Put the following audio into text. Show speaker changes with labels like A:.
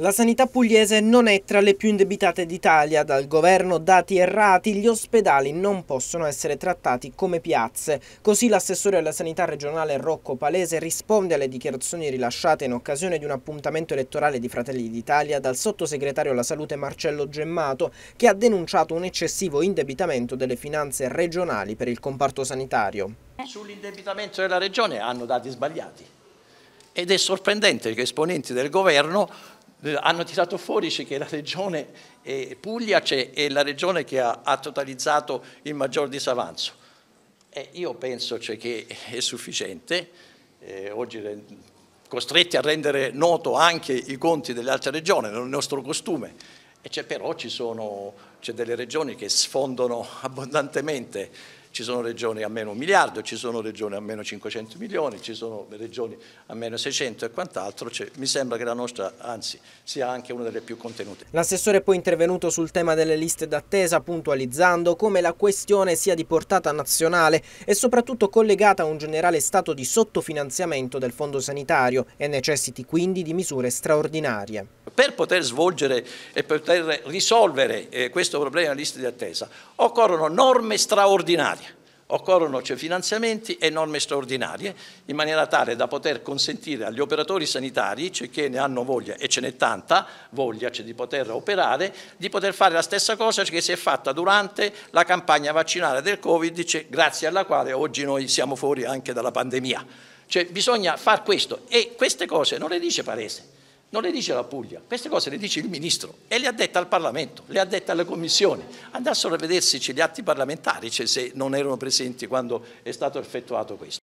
A: La sanità pugliese non è tra le più indebitate d'Italia. Dal governo dati errati, gli ospedali non possono essere trattati come piazze. Così l'assessore alla sanità regionale Rocco Palese risponde alle dichiarazioni rilasciate in occasione di un appuntamento elettorale di Fratelli d'Italia dal sottosegretario alla salute Marcello Gemmato, che ha denunciato un eccessivo indebitamento delle finanze regionali per il comparto sanitario.
B: Sull'indebitamento della regione hanno dati sbagliati ed è sorprendente che
A: esponenti del
B: governo hanno tirato fuori che la regione eh, Puglia è la regione che ha, ha totalizzato il maggior disavanzo. E io penso cioè, che è sufficiente, eh, oggi costretti a rendere noto anche i conti delle altre regioni, è il nostro costume, però ci sono, c'è delle regioni che sfondano abbondantemente ci sono regioni a meno un miliardo, ci sono regioni a meno 500 milioni, ci sono regioni a meno 600 e quant'altro, cioè, mi sembra che la nostra anzi sia anche una delle più contenute.
A: L'assessore è poi intervenuto sul tema delle liste d'attesa puntualizzando come la questione sia di portata nazionale e soprattutto collegata a un generale stato di sottofinanziamento del fondo sanitario e necessiti quindi di misure straordinarie.
B: Per poter svolgere e poter risolvere eh, questo problema delle liste d'attesa occorrono norme straordinarie Occorrono cioè, finanziamenti e norme straordinarie in maniera tale da poter consentire agli operatori sanitari, cioè che ne hanno voglia e ce n'è tanta voglia cioè, di poter operare, di poter fare la stessa cosa che si è fatta durante la campagna vaccinale del Covid, cioè, grazie alla quale oggi noi siamo fuori anche dalla pandemia. Cioè, bisogna fare questo e queste cose non le dice Parese. Non le dice la Puglia, queste cose le dice il Ministro e le ha dette al Parlamento, le ha dette alle commissioni. Andassero a vedersi gli atti parlamentari cioè, se non erano presenti quando è stato effettuato questo.